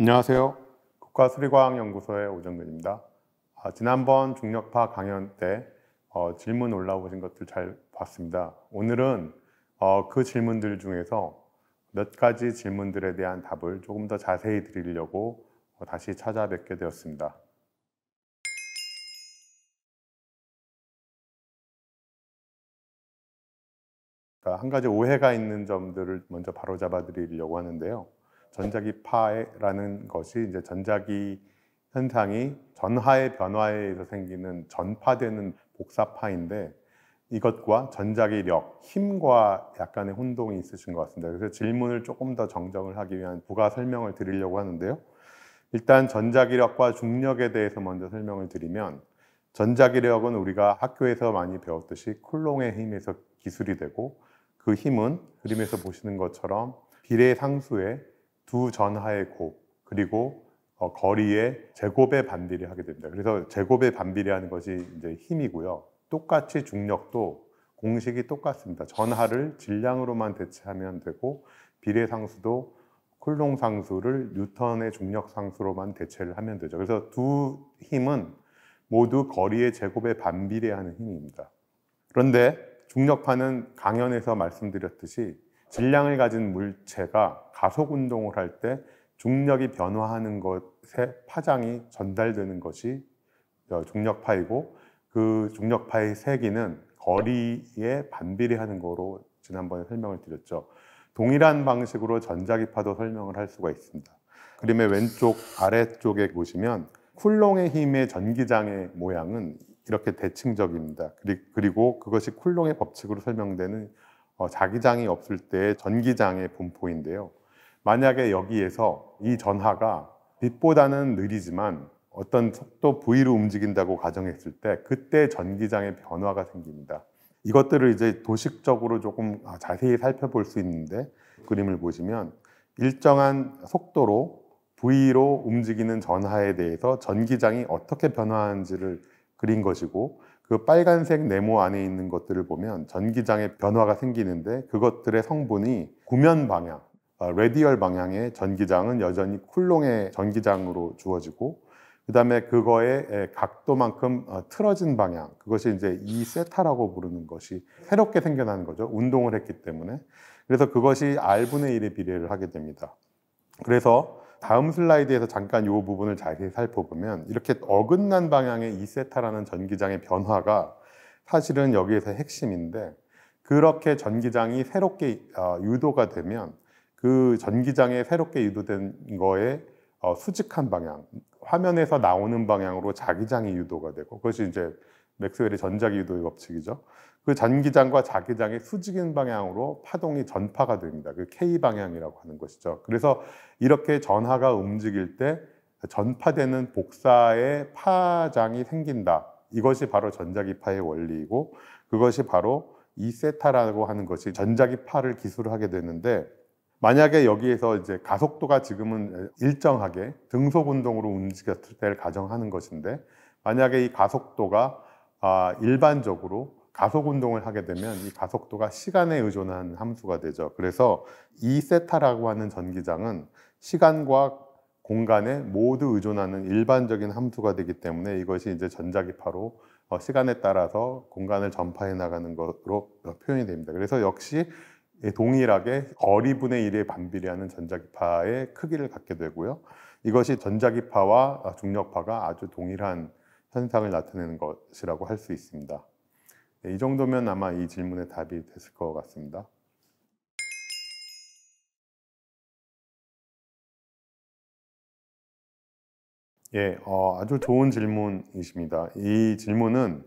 안녕하세요. 국가수리과학연구소의 오정근입니다. 아, 지난번 중력파 강연 때 어, 질문 올라오신 것들 잘 봤습니다. 오늘은 어, 그 질문들 중에서 몇 가지 질문들에 대한 답을 조금 더 자세히 드리려고 어, 다시 찾아뵙게 되었습니다. 한 가지 오해가 있는 점들을 먼저 바로잡아 드리려고 하는데요. 전자기 파라는 것이 이제 전자기 현상이 전하의 변화에 의해서 생기는 전파되는 복사파인데 이것과 전자기력, 힘과 약간의 혼동이 있으신 것 같습니다. 그래서 질문을 조금 더 정정을 하기 위한 부가 설명을 드리려고 하는데요. 일단 전자기력과 중력에 대해서 먼저 설명을 드리면 전자기력은 우리가 학교에서 많이 배웠듯이 쿨롱의 힘에서 기술이 되고 그 힘은 그림에서 보시는 것처럼 비례 상수의 두 전하의 곱 그리고 어, 거리의 제곱의 반비례 하게 됩니다. 그래서 제곱의 반비례하는 것이 이제 힘이고요. 똑같이 중력도 공식이 똑같습니다. 전하를 질량으로만 대체하면 되고 비례 상수도 쿨롱 상수를 뉴턴의 중력 상수로만 대체를 하면 되죠. 그래서 두 힘은 모두 거리의 제곱에 반비례하는 힘입니다. 그런데 중력파는 강연에서 말씀드렸듯이 질량을 가진 물체가 가속 운동을 할 때 중력이 변화하는 것에 파장이 전달되는 것이 어, 중력파이고 그 중력파의 세기는 거리에 반비례하는 거로 지난번에 설명을 드렸죠. 동일한 방식으로 전자기파도 설명을 할 수가 있습니다. 그림의 왼쪽 아래쪽에 보시면 쿨롱의 힘의 전기장의 모양은 이렇게 대칭적입니다. 그리고 그것이 쿨롱의 법칙으로 설명되는 어, 자기장이 없을 때 전기장의 분포인데요. 만약에 여기에서 이 전하가 빛보다는 느리지만 어떤 속도 V로 움직인다고 가정했을 때 그때 전기장의 변화가 생깁니다. 이것들을 이제 도식적으로 조금 아, 자세히 살펴볼 수 있는데 그림을 보시면 일정한 속도로 V로 움직이는 전하에 대해서 전기장이 어떻게 변화하는지를 그린 것이고 그 빨간색 네모 안에 있는 것들을 보면 전기장의 변화가 생기는데 그것들의 성분이 구면 방향, 어, 레디얼 방향의 전기장은 여전히 쿨롱의 전기장으로 주어지고 그 다음에 그거의 각도만큼 어, 틀어진 방향, 그것이 이제 이 세타라고 부르는 것이 새롭게 생겨나는 거죠. 운동을 했기 때문에. 그래서 그것이 R분의 1의 비례를 하게 됩니다. 그래서 다음 슬라이드에서 잠깐 이 부분을 자세히 살펴보면 이렇게 어긋난 방향의 이세타라는 전기장의 변화가 사실은 여기에서 핵심인데 그렇게 전기장이 새롭게 어, 유도가 되면 그 전기장에 새롭게 유도된 거에 어, 수직한 방향, 화면에서 나오는 방향으로 자기장이 유도가 되고 그것이 이제 맥스웰의 전자기 유도의 법칙이죠. 그 전기장과 자기장의 수직인 방향으로 파동이 전파가 됩니다. 그 K 방향이라고 하는 것이죠. 그래서 이렇게 전하가 움직일 때 전파되는 복사의 파장이 생긴다. 이것이 바로 전자기파의 원리이고 그것이 바로 이 세타라고 하는 것이 전자기파를 기술하게 되는데 만약에 여기에서 이제 가속도가 지금은 일정하게 등속 운동으로 움직였을 때를 가정하는 것인데 만약에 이 가속도가 아, 일반적으로 가속 운동을 하게 되면 이 가속도가 시간에 의존한 함수가 되죠. 그래서 이 세타라고 하는 전기장은 시간과 공간에 모두 의존하는 일반적인 함수가 되기 때문에 이것이 이제 전자기파로 어, 시간에 따라서 공간을 전파해 나가는 것으로 표현이 됩니다. 그래서 역시 동일하게 어리분의 1에 반비례하는 전자기파의 크기를 갖게 되고요. 이것이 전자기파와 중력파가 아주 동일한 현상을 나타내는 것이라고 할 수 있습니다. 네, 이 정도면 아마 이 질문의 답이 됐을 것 같습니다. 예, 어, 아주 좋은 질문이십니다. 이 질문은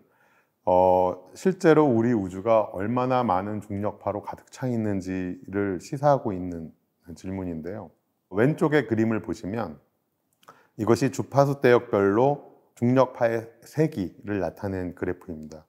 어, 실제로 우리 우주가 얼마나 많은 중력파로 가득 차 있는지를 시사하고 있는 질문인데요. 왼쪽의 그림을 보시면 이것이 주파수 대역별로 중력파의 세기를 나타낸 그래프입니다.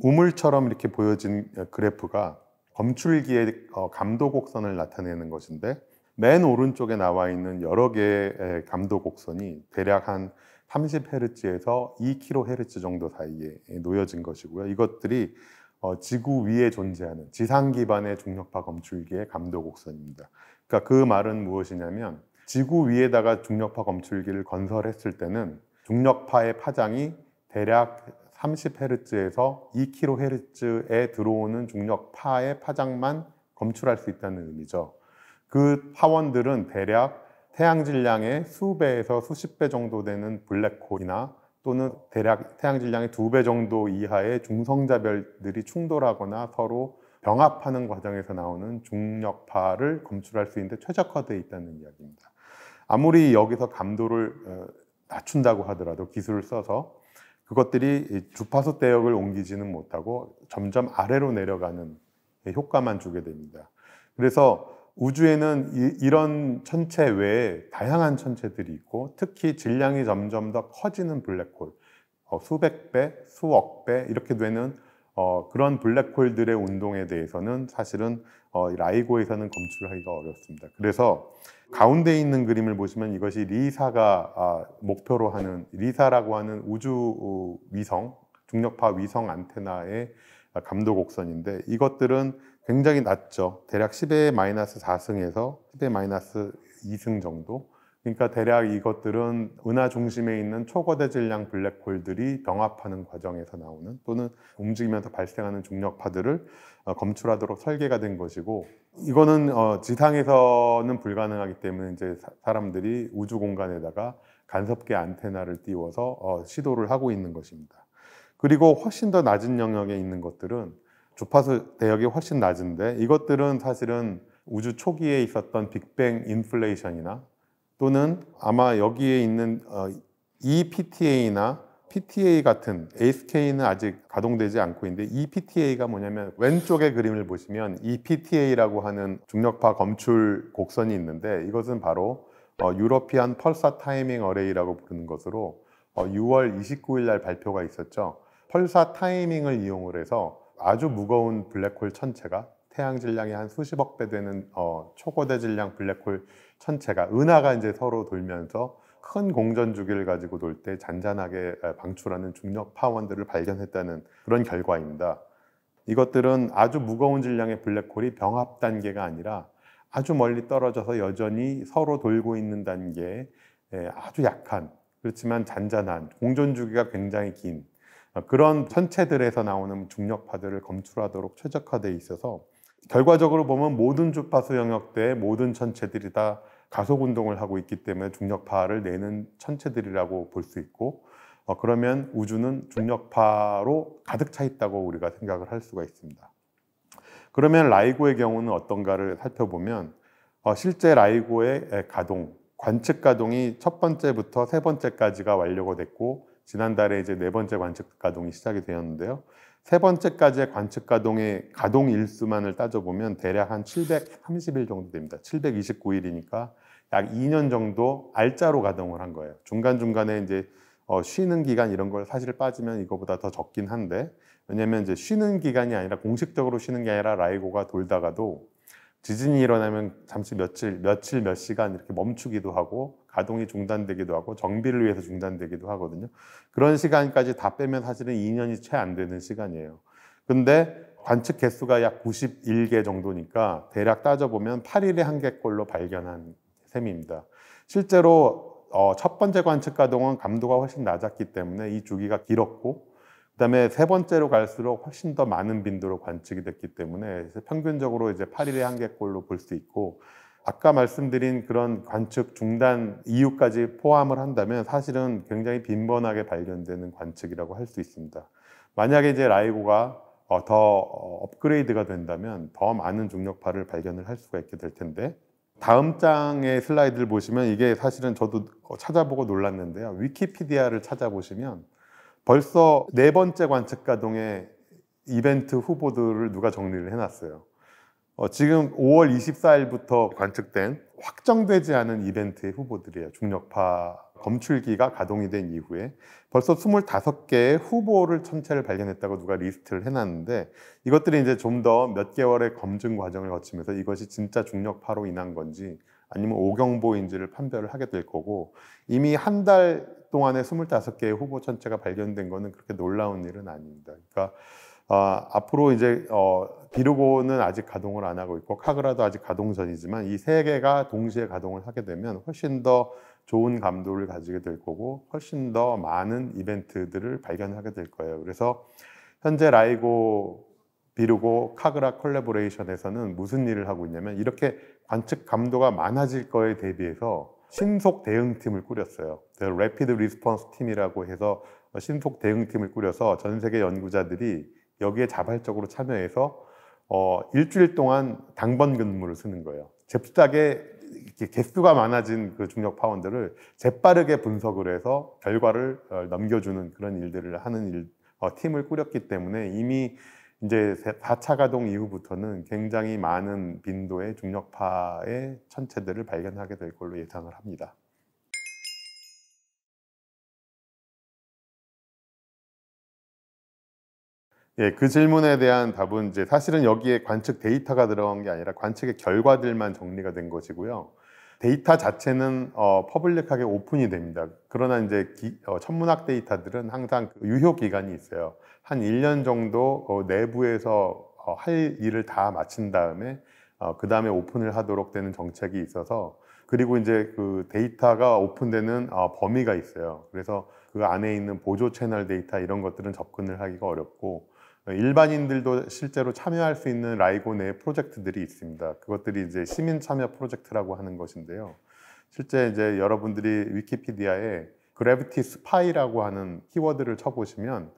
우물처럼 이렇게 보여진 그래프가 검출기의 어, 감도 곡선을 나타내는 것인데 맨 오른쪽에 나와 있는 여러 개의 감도 곡선이 대략 한 30Hz에서 2kHz 정도 사이에 놓여진 것이고요. 이것들이 어, 지구 위에 존재하는 지상 기반의 중력파 검출기의 감도 곡선입니다. 그러니까 그 말은 무엇이냐면 지구 위에다가 중력파 검출기를 건설했을 때는 중력파의 파장이 대략 30Hz에서 2kHz에 들어오는 중력 파의 파장만 검출할 수 있다는 의미죠. 그 파원들은 대략 태양 질량의 수배에서 수십 배 정도 되는 블랙홀이나 또는 대략 태양 질량의 두 배 정도 이하의 중성자별들이 충돌하거나 서로 병합하는 과정에서 나오는 중력파를 검출할 수 있는데 최적화되어 있다는 이야기입니다. 아무리 여기서 감도를 어, 낮춘다고 하더라도 기술을 써서 그것들이 주파수 대역을 옮기지는 못하고 점점 아래로 내려가는 예, 효과만 주게 됩니다. 그래서 우주에는 이, 런 천체 외에 다양한 천체들이 있고 특히 질량이 점점 더 커지는 블랙홀, 어, 수백 배, 수억 배 이렇게 되는 어, 그런 블랙홀들의 운동에 대해서는 사실은 어, 라이고에서는 검출하기가 어렵습니다. 그래서 가운데 있는 그림을 보시면 이것이 리사가 아, 목표로 하는 리사라고 하는 우주 어, 위성 중력파 위성 안테나의 감도 곡선인데 이것들은 굉장히 낮죠. 대략 10의 마이너스 4승에서 10의 마이너스 2승 정도 그러니까 대략 이것들은 은하 중심에 있는 초거대 질량 블랙홀들이 병합하는 과정에서 나오는 또는 움직이면서 발생하는 중력파들을 어, 검출하도록 설계가 된 것이고 이거는 어, 지상에서는 불가능하기 때문에 이제 사람들이 우주 공간에다가 간섭계 안테나를 띄워서 어, 시도를 하고 있는 것입니다. 그리고 훨씬 더 낮은 영역에 있는 것들은 주파수 대역이 훨씬 낮은데 이것들은 사실은 우주 초기에 있었던 빅뱅 인플레이션이나 또는 아마 여기에 있는 어, EPTA나 PTA 같은 ASK는 아직 가동되지 않고 있는데 EPTA가 뭐냐면 왼쪽의 그림을 보시면 EPTA라고 하는 중력파 검출 곡선이 있는데 이것은 바로 어, 유러피안 펄사 타이밍 어레이라고 부르는 것으로 6월 어, 29일 날 발표가 있었죠. 펄사 타이밍을 이용을 해서 아주 무거운 블랙홀 천체가 태양 질량이 한 수십억 배 되는 초거대 질량 블랙홀 천체가 은하가 이제 서로 돌면서 큰 공전 주기를 가지고 돌 때 잔잔하게 방출하는 중력 파원들을 발견했다는 그런 결과입니다. 이것들은 아주 무거운 질량의 블랙홀이 병합 단계가 아니라 아주 멀리 떨어져서 여전히 서로 돌고 있는 단계에 아주 약한 그렇지만 잔잔한 공전 주기가 굉장히 긴 어, 그런 천체들에서 나오는 중력파들을 검출하도록 최적화되어 있어서 결과적으로 보면 모든 주파수 영역대의 모든 천체들이 다 가속 운동을 하고 있기 때문에 중력파를 내는 천체들이라고 볼 수 있고 어, 그러면 우주는 중력파로 가득 차 있다고 우리가 생각을 할 수가 있습니다. 그러면 라이고의 경우는 어떤가를 살펴보면 어, 실제 라이고의 가동, 관측 가동이 첫 번째부터 세 번째까지가 완료가 됐고 지난달에 이제 네 번째 관측 가동이 시작이 되었는데요. 세 번째까지의 관측 가동의 가동 일수만을 따져보면 대략 한 730일 정도 됩니다. 729일이니까 약 2년 정도 알짜로 가동을 한 거예요. 중간중간에 이제 어, 쉬는 기간 이런 걸 사실 빠지면 이거보다 더 적긴 한데 왜냐면 이제 쉬는 기간이 아니라 공식적으로 쉬는 게 아니라 라이고가 돌다가도 지진이 일어나면 잠시 며칠, 며칠, 몇 시간 이렇게 멈추기도 하고 가동이 중단되기도 하고 정비를 위해서 중단되기도 하거든요. 그런 시간까지 다 빼면 사실은 2년이 채 안 되는 시간이에요. 근데 관측 개수가 약 91개 정도니까 대략 따져보면 8일에 한 개꼴로 발견한 셈입니다. 실제로 어, 첫 번째 관측 가동은 감도가 훨씬 낮았기 때문에 이 주기가 길었고 그다음에 세 번째로 갈수록 훨씬 더 많은 빈도로 관측이 됐기 때문에 평균적으로 이제 8일에 한 개꼴로 볼 수 있고 아까 말씀드린 그런 관측 중단 이유까지 포함을 한다면 사실은 굉장히 빈번하게 발견되는 관측이라고 할 수 있습니다. 만약에 이제 라이고가 어, 더 어, 업그레이드가 된다면 더 많은 중력파를 발견을 할 수가 있게 될 텐데 다음 장의 슬라이드를 보시면 이게 사실은 저도 찾아보고 놀랐는데요. 위키피디아를 찾아보시면 벌써 네 번째 관측가동의 이벤트 후보들을 누가 정리를 해놨어요. 어, 지금 5월 24일부터 관측된 확정되지 않은 이벤트의 후보들이에요. 중력파 검출기가 가동이 된 이후에 벌써 25개의 후보를 천체를 발견했다고 누가 리스트를 해놨는데 이것들이 이제 좀 더 몇 개월의 검증 과정을 거치면서 이것이 진짜 중력파로 인한 건지 아니면 오경보인지를 판별을 하게 될 거고 이미 한 달 동안에 25개의 후보 천체가 발견된 거는 그렇게 놀라운 일은 아닙니다. 그러니까 어, 앞으로 이제 어, 비르고는 아직 가동을 안 하고 있고 카그라도 아직 가동 전이지만 이 세 개가 동시에 가동을 하게 되면 훨씬 더 좋은 감도를 가지게 될 거고 훨씬 더 많은 이벤트들을 발견하게 될 거예요. 그래서 현재 라이고 비르고 카그라 콜라보레이션에서는 무슨 일을 하고 있냐면 이렇게 관측 감도가 많아질 거에 대비해서 신속 대응팀을 꾸렸어요. 래피드 리스폰스 팀이라고 해서 신속 대응팀을 꾸려서 전 세계 연구자들이 여기에 자발적으로 참여해서 어, 일주일 동안 당번 근무를 쓰는 거예요. 잽싸게 이렇게 개수가 많아진 그 중력 파원들을 재빠르게 분석을 해서 결과를 어, 넘겨주는 그런 일들을 하는 일, 어, 팀을 꾸렸기 때문에 이미 이제 4차 가동 이후부터는 굉장히 많은 빈도의 중력파의 천체들을 발견하게 될 걸로 예상을 합니다. 예, 그 질문에 대한 답은 이제 사실은 여기에 관측 데이터가 들어간 게 아니라 관측의 결과들만 정리가 된 것이고요. 데이터 자체는 어, 퍼블릭하게 오픈이 됩니다. 그러나 이제 기, 어, 천문학 데이터들은 항상 그 유효 기간이 있어요. 한 1년 정도 어, 내부에서 어, 할 일을 다 마친 다음에 어, 그 다음에 오픈을 하도록 되는 정책이 있어서 그리고 이제 그 데이터가 오픈되는 어, 범위가 있어요. 그래서 그 안에 있는 보조 채널 데이터 이런 것들은 접근을 하기가 어렵고 일반인들도 실제로 참여할 수 있는 라이고 내 프로젝트들이 있습니다. 그것들이 이제 시민 참여 프로젝트라고 하는 것인데요. 실제 이제 여러분들이 위키피디아에 그래비티 스파이라고 하는 키워드를 쳐보시면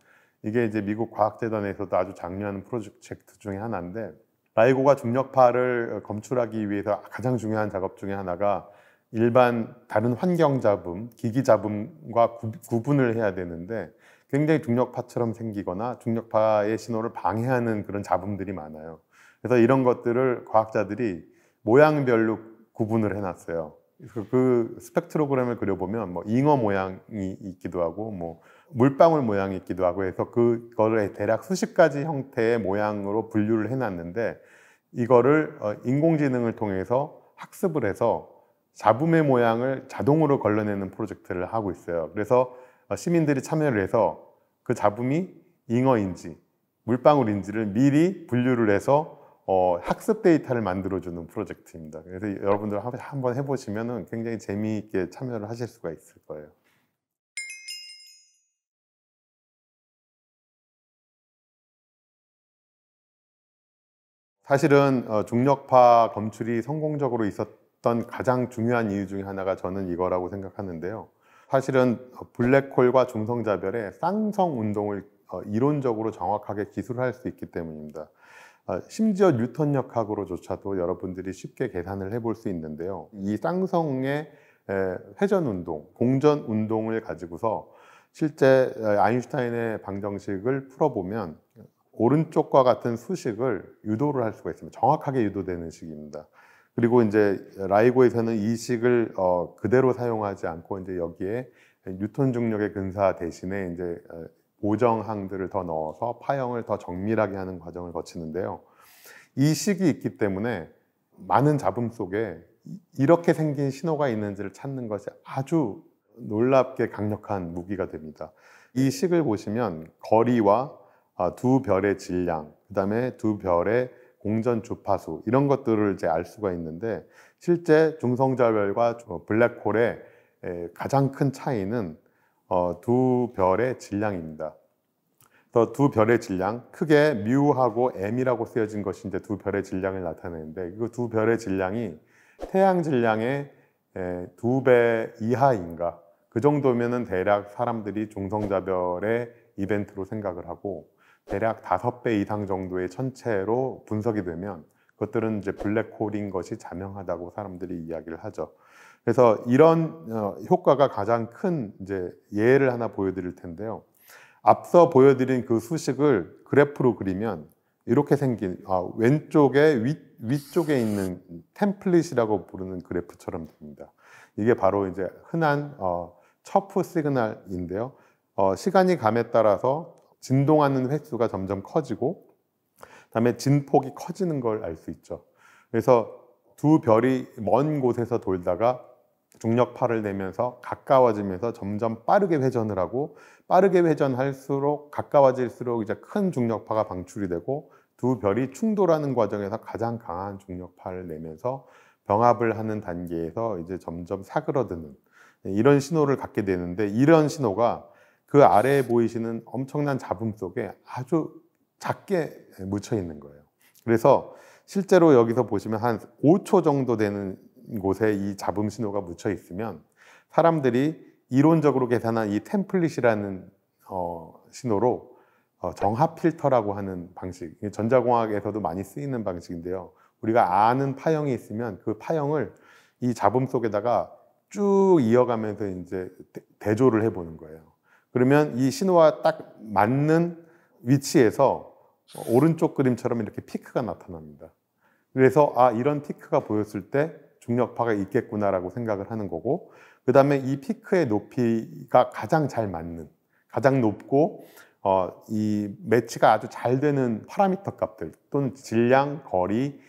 이게 이제 미국 과학재단에서도 아주 장려하는 프로젝트 중의 하나인데 라이고가 중력파를 검출하기 위해서 가장 중요한 작업 중의 하나가 일반 다른 환경 잡음, 기기 잡음과 구, 분을 해야 되는데 굉장히 중력파처럼 생기거나 중력파의 신호를 방해하는 그런 잡음들이 많아요. 그래서 이런 것들을 과학자들이 모양별로 구분을 해놨어요. 그, 그 스펙트로그램을 그려보면 뭐 잉어 모양이 있기도 하고 뭐 물방울 모양이 있기도 하고 해서 그거를 대략 수십 가지 형태의 모양으로 분류를 해놨는데 이거를 어, 인공지능을 통해서 학습을 해서 잡음의 모양을 자동으로 걸러내는 프로젝트를 하고 있어요. 그래서 어, 시민들이 참여를 해서 그 잡음이 잉어인지 물방울인지를 미리 분류를 해서 어, 학습 데이터를 만들어주는 프로젝트입니다. 그래서 여러분들 한번 해보시면 굉장히 재미있게 참여를 하실 수가 있을 거예요. 사실은 어, 중력파 검출이 성공적으로 있었던 가장 중요한 이유 중에 하나가 저는 이거라고 생각하는데요. 사실은 블랙홀과 중성자별의 쌍성 운동을 어, 이론적으로 정확하게 기술할 수 있기 때문입니다. 어, 심지어 뉴턴 역학으로조차도 여러분들이 쉽게 계산을 해볼 수 있는데요. 이 쌍성의 회전 운동, 공전 운동을 가지고서 실제 아인슈타인의 방정식을 풀어보면 오른쪽과 같은 수식을 유도를 할 수가 있습니다. 정확하게 유도되는 식입니다. 그리고 이제 라이고에서는 이 식을 어, 그대로 사용하지 않고 이제 여기에 뉴턴 중력의 근사 대신에 이제 보정항들을 어, 더 넣어서 파형을 더 정밀하게 하는 과정을 거치는데요. 이 식이 있기 때문에 많은 잡음 속에 이렇게 생긴 신호가 있는지를 찾는 것이 아주 놀랍게 강력한 무기가 됩니다. 이 식을 보시면 거리와 아, 두 별의 질량, 그 다음에 두 별의 공전 주파수 이런 것들을 이제 알 수가 있는데 실제 중성자별과 어, 블랙홀의 가장 큰 차이는 어, 두 별의 질량입니다. 두 별의 질량 크게 뮤하고 m이라고 쓰여진 것이 이제 두 별의 질량을 나타내는데 그 두 별의 질량이 태양 질량의 두 배 이하인가 그 정도면은 대략 사람들이 중성자별의 이벤트로 생각을 하고 대략 다섯 배 이상 정도의 천체로 분석이 되면 그것들은 이제 블랙홀인 것이 자명하다고 사람들이 이야기를 하죠. 그래서 이런 어, 효과가 가장 큰 이제 예를 하나 보여드릴 텐데요. 앞서 보여드린 그 수식을 그래프로 그리면 이렇게 생긴 아, 왼쪽에 위, 위쪽에 있는 템플릿이라고 부르는 그래프처럼 됩니다. 이게 바로 이제 흔한 어, 처프 시그널인데요. 어, 시간이 감에 따라서 진동하는 횟수가 점점 커지고 그다음에 진폭이 커지는 걸 알 수 있죠. 그래서 두 별이 먼 곳에서 돌다가 중력파를 내면서 가까워지면서 점점 빠르게 회전을 하고 빠르게 회전할수록 가까워질수록 이제 큰 중력파가 방출이 되고 두 별이 충돌하는 과정에서 가장 강한 중력파를 내면서 병합을 하는 단계에서 이제 점점 사그러드는 이런 신호를 갖게 되는데 이런 신호가 그 아래에 보이시는 엄청난 잡음 속에 아주 작게 묻혀 있는 거예요. 그래서 실제로 여기서 보시면 한 5초 정도 되는 곳에 이 잡음 신호가 묻혀 있으면 사람들이 이론적으로 계산한 이 템플릿이라는 어, 신호로 어, 정합 필터라고 하는 방식, 전자공학에서도 많이 쓰이는 방식인데요. 우리가 아는 파형이 있으면 그 파형을 이 잡음 속에다가 쭉 이어가면서 이제 대조를 해보는 거예요. 그러면 이 신호와 딱 맞는 위치에서 오른쪽 그림처럼 이렇게 피크가 나타납니다. 그래서 아 이런 피크가 보였을 때 중력파가 있겠구나라고 생각을 하는 거고 그 다음에 이 피크의 높이가 가장 잘 맞는 가장 높고 어, 이 매치가 아주 잘 되는 파라미터 값들 또는 질량, 거리,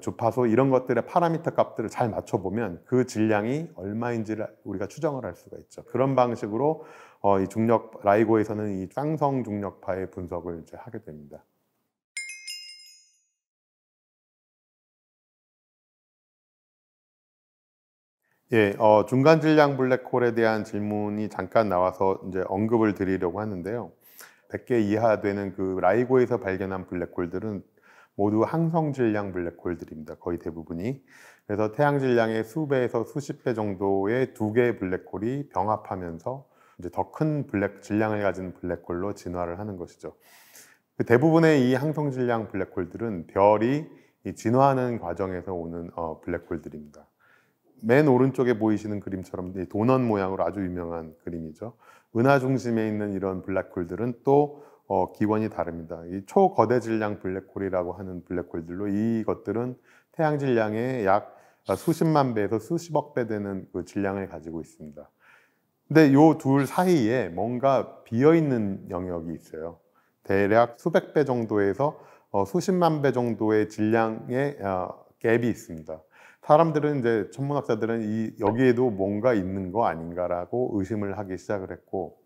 주파수 이런 것들의 파라미터 값들을 잘 맞춰보면 그 질량이 얼마인지를 우리가 추정을 할 수가 있죠. 그런 방식으로 어, 이 중력 라이고에서는 이 쌍성 중력파의 분석을 이제 하게 됩니다. 예, 어, 중간 질량 블랙홀에 대한 질문이 잠깐 나와서 이제 언급을 드리려고 하는데요. 100개 이하 되는 그 라이고에서 발견한 블랙홀들은 모두 항성 질량 블랙홀들입니다. 거의 대부분이. 그래서 태양 질량의 수배에서 수십 배 정도의 두 개의 블랙홀이 병합하면서 이제 더 큰 블랙 질량을 가진 블랙홀로 진화를 하는 것이죠. 그 대부분의 이 항성 질량 블랙홀들은 별이 진화하는 과정에서 오는 어, 블랙홀들입니다. 맨 오른쪽에 보이시는 그림처럼 도넛 모양으로 아주 유명한 그림이죠. 은하 중심에 있는 이런 블랙홀들은 또 어, 기원이 다릅니다. 이 초거대 질량 블랙홀이라고 하는 블랙홀들로 이것들은 태양 질량의 약 수십만 배에서 수십억 배 되는 그 질량을 가지고 있습니다. 근데 요 둘 사이에 뭔가 비어 있는 영역이 있어요. 대략 수백 배 정도에서 어, 수십만 배 정도의 질량의 어, 갭이 있습니다. 사람들은 이제 천문학자들은 이 여기에도 뭔가 있는 거 아닌가라고 의심을 하기 시작을 했고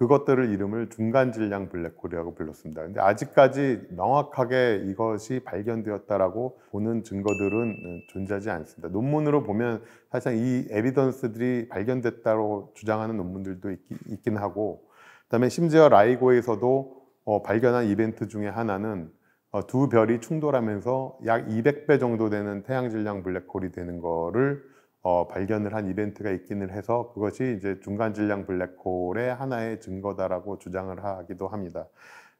그것들을 이름을 중간 질량 블랙홀이라고 불렀습니다. 근데 아직까지 명확하게 이것이 발견되었다라고 보는 증거들은 음, 존재하지 않습니다. 논문으로 보면 사실상 이 에비던스들이 발견됐다고 주장하는 논문들도 있, 긴 하고 그다음에 심지어 라이고에서도 어, 발견한 이벤트 중에 하나는 어, 두 별이 충돌하면서 약 200배 정도 되는 태양 질량 블랙홀이 되는 거를 어, 발견을 한 이벤트가 있기는 해서 그것이 이제 중간 질량 블랙홀의 하나의 증거다라고 주장을 하기도 합니다.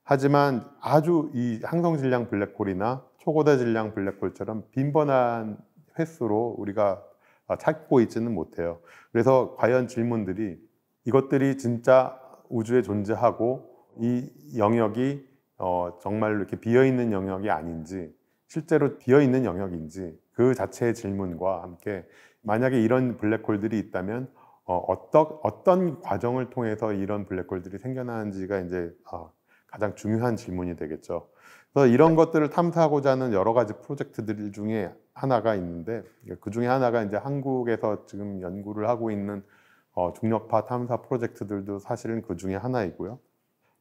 하지만 아주 이 항성 질량 블랙홀이나 초고다 질량 블랙홀처럼 빈번한 횟수로 우리가 어, 찾고 있지는 못해요. 그래서 과연 질문들이 이것들이 진짜 우주에 존재하고 이 영역이 어, 정말 이렇게 비어있는 영역이 아닌지 실제로 비어있는 영역인지 그 자체의 질문과 함께 만약에 이런 블랙홀들이 있다면 어, 어떠, 어떤 과정을 통해서 이런 블랙홀들이 생겨나는지가 이제 어, 가장 중요한 질문이 되겠죠. 그래서 이런 것들을 탐사하고자 하는 여러 가지 프로젝트들 중에 하나가 있는데 그 중에 하나가 이제 한국에서 지금 연구를 하고 있는 어, 중력파 탐사 프로젝트들도 사실은 그 중에 하나이고요.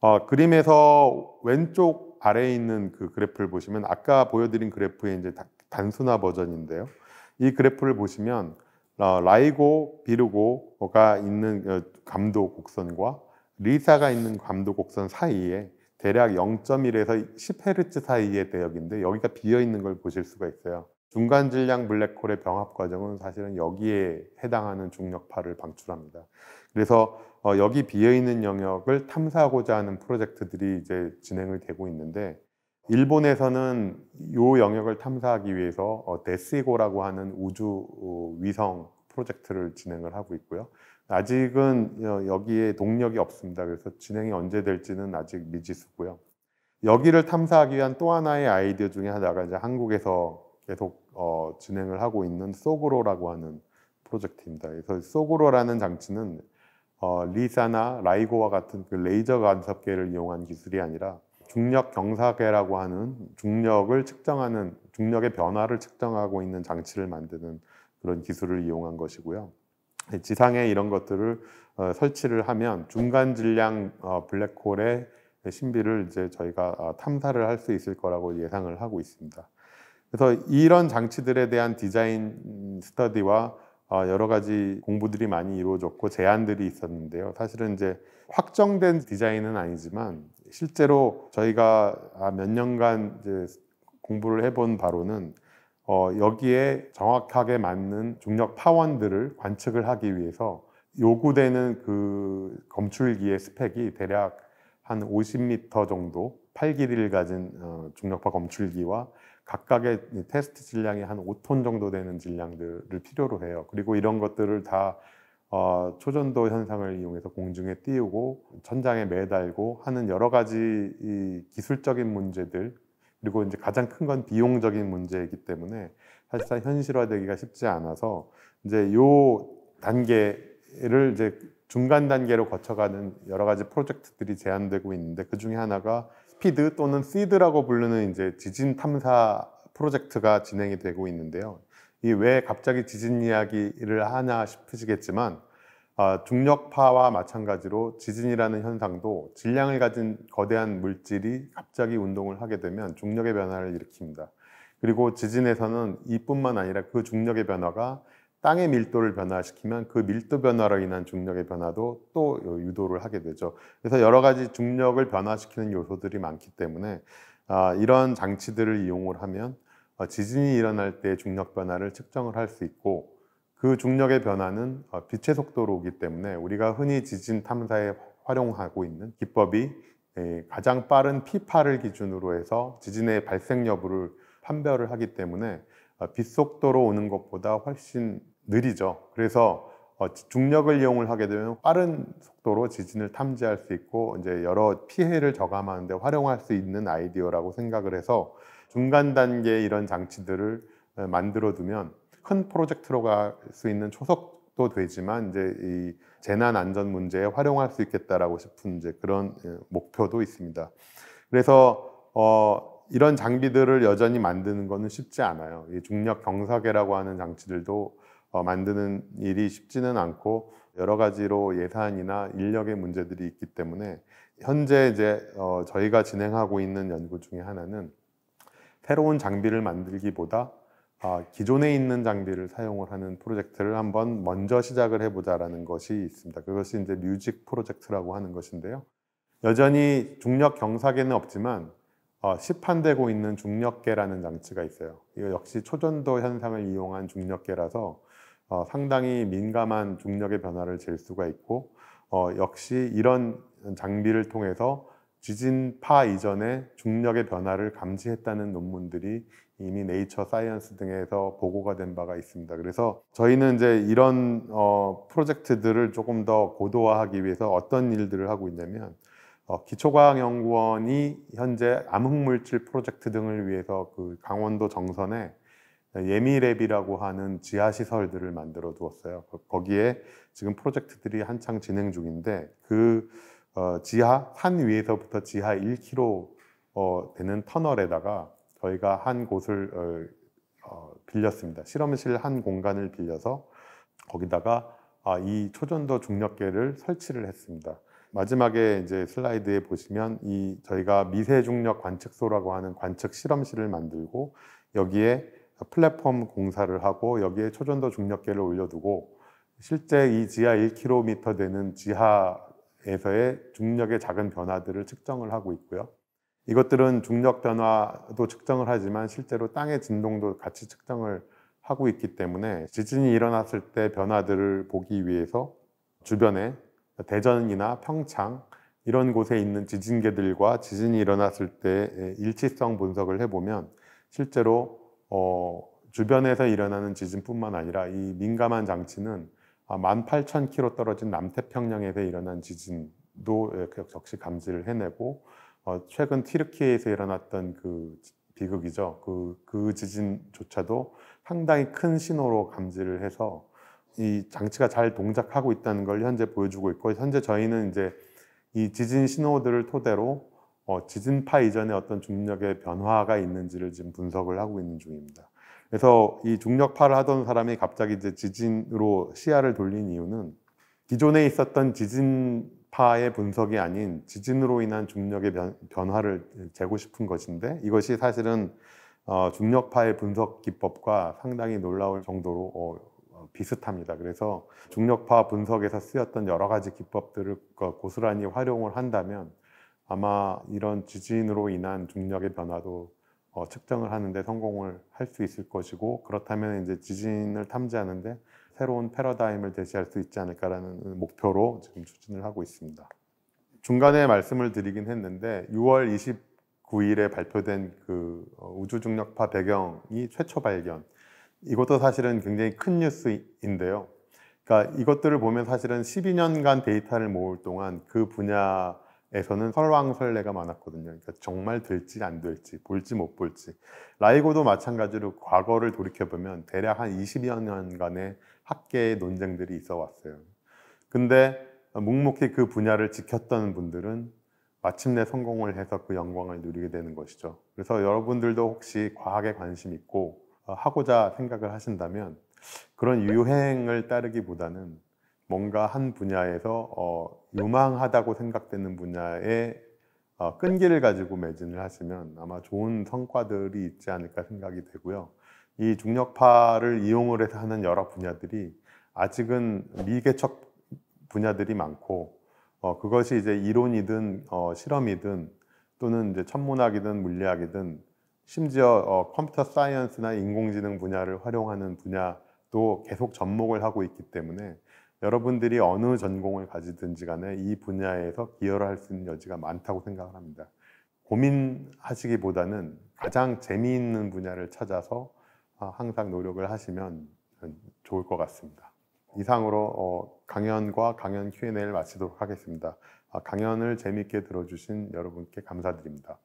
어, 그림에서 왼쪽 아래에 있는 그 그래프를 보시면 아까 보여드린 그래프의 이제 단순화 버전인데요. 이 그래프를 보시면 어, 라이고 비르고가 있는 어, 감도 곡선과 리사가 있는 감도 곡선 사이에 대략 0.1에서 10Hz 사이의 대역인데 여기가 비어 있는 걸 보실 수가 있어요. 중간 질량 블랙홀의 병합 과정은 사실은 여기에 해당하는 중력파를 방출합니다. 그래서 어, 여기 비어 있는 영역을 탐사하고자 하는 프로젝트들이 이제 진행을 되고 있는데 일본에서는 이 영역을 탐사하기 위해서 어, 데스이고라고 하는 우주 어, 위성 프로젝트를 진행을 하고 있고요. 아직은 어, 여기에 동력이 없습니다. 그래서 진행이 언제 될지는 아직 미지수고요. 여기를 탐사하기 위한 또 하나의 아이디어 중에 하나가 이제 한국에서 계속 어, 진행을 하고 있는 소그로라고 하는 프로젝트입니다. 그래서 소그로라는 장치는 어, 리사나 라이고와 같은 그 레이저 간섭계를 이용한 기술이 아니라 중력 경사계라고 하는 중력을 측정하는 중력의 변화를 측정하고 있는 장치를 만드는 그런 기술을 이용한 것이고요. 네, 지상에 이런 것들을 어, 설치를 하면 중간 질량 어, 블랙홀의 신비를 이제 저희가 어, 탐사를 할 수 있을 거라고 예상을 하고 있습니다. 그래서 이런 장치들에 대한 디자인 스터디와 여러 가지 공부들이 많이 이루어졌고 제안들이 있었는데요. 사실은 이제 확정된 디자인은 아니지만 실제로 저희가 아, 몇 년간 공부를 해본 바로는 어, 여기에 정확하게 맞는 중력 파원들을 관측을 하기 위해서 요구되는 그 검출기의 스펙이 대략 한 50m 정도 팔 길이를 가진 어, 중력파 검출기와 각각의 테스트 질량이 한 5톤 정도 되는 질량들을 필요로 해요. 그리고 이런 것들을 다 어, 초전도 현상을 이용해서 공중에 띄우고 천장에 매달고 하는 여러 가지 이 기술적인 문제들 그리고 이제 가장 큰 건 비용적인 문제이기 때문에 사실상 현실화되기가 쉽지 않아서 이제 요 단계를 이제 중간 단계로 거쳐가는 여러 가지 프로젝트들이 제한되고 있는데 그 중에 하나가 스피드 또는 시드라고 부르는 이제 지진 탐사 프로젝트가 진행이 되고 있는데요. 이왜 갑자기 지진 이야기를 하냐 싶으시겠지만 아, 중력파와 마찬가지로 지진이라는 현상도 질량을 가진 거대한 물질이 갑자기 운동을 하게 되면 중력의 변화를 일으킵니다. 그리고 지진에서는 이뿐만 아니라 그 중력의 변화가 땅의 밀도를 변화시키면 그 밀도 변화로 인한 중력의 변화도 또 유도를 하게 되죠. 그래서 여러 가지 중력을 변화시키는 요소들이 많기 때문에 아, 이런 장치들을 이용을 하면 어, 지진이 일어날 때 중력 변화를 측정을 할 수 있고 그 중력의 변화는 어, 빛의 속도로 오기 때문에 우리가 흔히 지진 탐사에 활용하고 있는 기법이 예, 가장 빠른 피파를 기준으로 해서 지진의 발생 여부를 판별을 하기 때문에 어, 빛 속도로 오는 것보다 훨씬 느리죠. 그래서 중력을 이용을 하게 되면 빠른 속도로 지진을 탐지할 수 있고 이제 여러 피해를 저감하는데 활용할 수 있는 아이디어라고 생각을 해서 중간 단계 이런 장치들을 만들어 두면 큰 프로젝트로 갈 수 있는 초석도 되지만 이제 이 재난 안전 문제에 활용할 수 있겠다라고 싶은 이제 그런 목표도 있습니다. 그래서 어 이런 장비들을 여전히 만드는 것은 쉽지 않아요. 이 중력 경사계라고 하는 장치들도 어 만드는 일이 쉽지는 않고 여러 가지로 예산이나 인력의 문제들이 있기 때문에 현재 이제 어 저희가 진행하고 있는 연구 중에 하나는 새로운 장비를 만들기보다 아, 기존에 있는 장비를 사용을 하는 프로젝트를 한번 먼저 시작을 해보자라는 것이 있습니다. 그것이 이제 뮤직 프로젝트라고 하는 것인데요. 여전히 중력 경사계는 없지만 어, 시판되고 있는 중력계라는 장치가 있어요. 이거 역시 초전도 현상을 이용한 중력계라서 어, 상당히 민감한 중력의 변화를 잴 수가 있고 어, 역시 이런 장비를 통해서 지진파 이전의 중력의 변화를 감지했다는 논문들이 이미 네이처 사이언스 등에서 보고가 된 바가 있습니다. 그래서 저희는 이제 이런 어, 프로젝트들을 조금 더 고도화하기 위해서 어떤 일들을 하고 있냐면 어, 기초과학연구원이 현재 암흑물질 프로젝트 등을 위해서 그 강원도 정선에 예미랩이라고 하는 지하시설들을 만들어 두었어요. 거기에 지금 프로젝트들이 한창 진행 중인데 그 어, 지하 산 위에서부터 지하 1km 어, 되는 터널에다가 저희가 한 곳을 어, 어, 빌렸습니다. 실험실 한 공간을 빌려서 거기다가 아, 이 초전도 중력계를 설치를 했습니다. 마지막에 이제 슬라이드에 보시면 이 저희가 미세 중력 관측소라고 하는 관측 실험실을 만들고 여기에 플랫폼 공사를 하고 여기에 초전도 중력계를 올려두고 실제 이 지하 1km 되는 지하 에서의 중력의 작은 변화들을 측정을 하고 있고요. 이것들은 중력 변화도 측정을 하지만 실제로 땅의 진동도 같이 측정을 하고 있기 때문에 지진이 일어났을 때 변화들을 보기 위해서 주변에 대전이나 평창 이런 곳에 있는 지진계들과 지진이 일어났을 때 일치성 분석을 해보면 실제로 어, 주변에서 일어나는 지진뿐만 아니라 이 민감한 장치는 18,000km 아, 떨어진 남태평양에서 일어난 지진도 예, 그 역시 감지를 해내고 어, 최근 티르키에서 일어났던 그 비극이죠. 그, 그 지진조차도 상당히 큰 신호로 감지를 해서 이 장치가 잘 동작하고 있다는 걸 현재 보여주고 있고 현재 저희는 이제 이 지진 신호들을 토대로 어, 지진파 이전에 어떤 중력의 변화가 있는지를 지금 분석을 하고 있는 중입니다. 그래서 이 중력파를 하던 사람이 갑자기 이제 지진으로 시야를 돌린 이유는 기존에 있었던 지진파의 분석이 아닌 지진으로 인한 중력의 변, 화를 재고 싶은 것인데 이것이 사실은 어, 중력파의 분석 기법과 상당히 놀라울 정도로 어, 어 비슷합니다. 그래서 중력파 분석에서 쓰였던 여러 가지 기법들을 그 고스란히 활용을 한다면 아마 이런 지진으로 인한 중력의 변화도 어, 측정을 하는데 성공을 할 수 있을 것이고 그렇다면 이제 지진을 탐지하는데 새로운 패러다임을 제시할 수 있지 않을까라는 목표로 지금 추진을 하고 있습니다. 중간에 말씀을 드리긴 했는데 6월 29일에 발표된 그 어, 우주 중력파 배경이 최초 발견. 이것도 사실은 굉장히 큰 뉴스인데요. 그러니까 이것들을 보면 사실은 12년간 데이터를 모을 동안 그 분야 에서는 설왕설래가 많았거든요. 그러니까 정말 될지 안 될지, 볼지 못 볼지. 라이고도 마찬가지로 과거를 돌이켜보면 대략 한 20여 년간의 학계의 논쟁들이 있어 왔어요. 근데 묵묵히 그 분야를 지켰던 분들은 마침내 성공을 해서 그 영광을 누리게 되는 것이죠. 그래서 여러분들도 혹시 과학에 관심 있고 어, 하고자 생각을 하신다면 그런 유행을 따르기보다는 뭔가 한 분야에서 어, 유망하다고 생각되는 분야에 어, 끈기를 가지고 매진을 하시면 아마 좋은 성과들이 있지 않을까 생각이 되고요. 이 중력파를 이용을 해서 하는 여러 분야들이 아직은 미개척 분야들이 많고 어, 그것이 이제 이론이든 어, 실험이든 또는 이제 천문학이든 물리학이든 심지어 어, 컴퓨터 사이언스나 인공지능 분야를 활용하는 분야도 계속 접목을 하고 있기 때문에 여러분들이 어느 전공을 가지든지 간에 이 분야에서 기여를 할 수 있는 여지가 많다고 생각을 합니다. 고민하시기보다는 가장 재미있는 분야를 찾아서 아, 항상 노력을 하시면 음, 좋을 것 같습니다. 이상으로 어, 강연과 강연 Q&A를 마치도록 하겠습니다. 아, 강연을 재미있게 들어주신 여러분께 감사드립니다.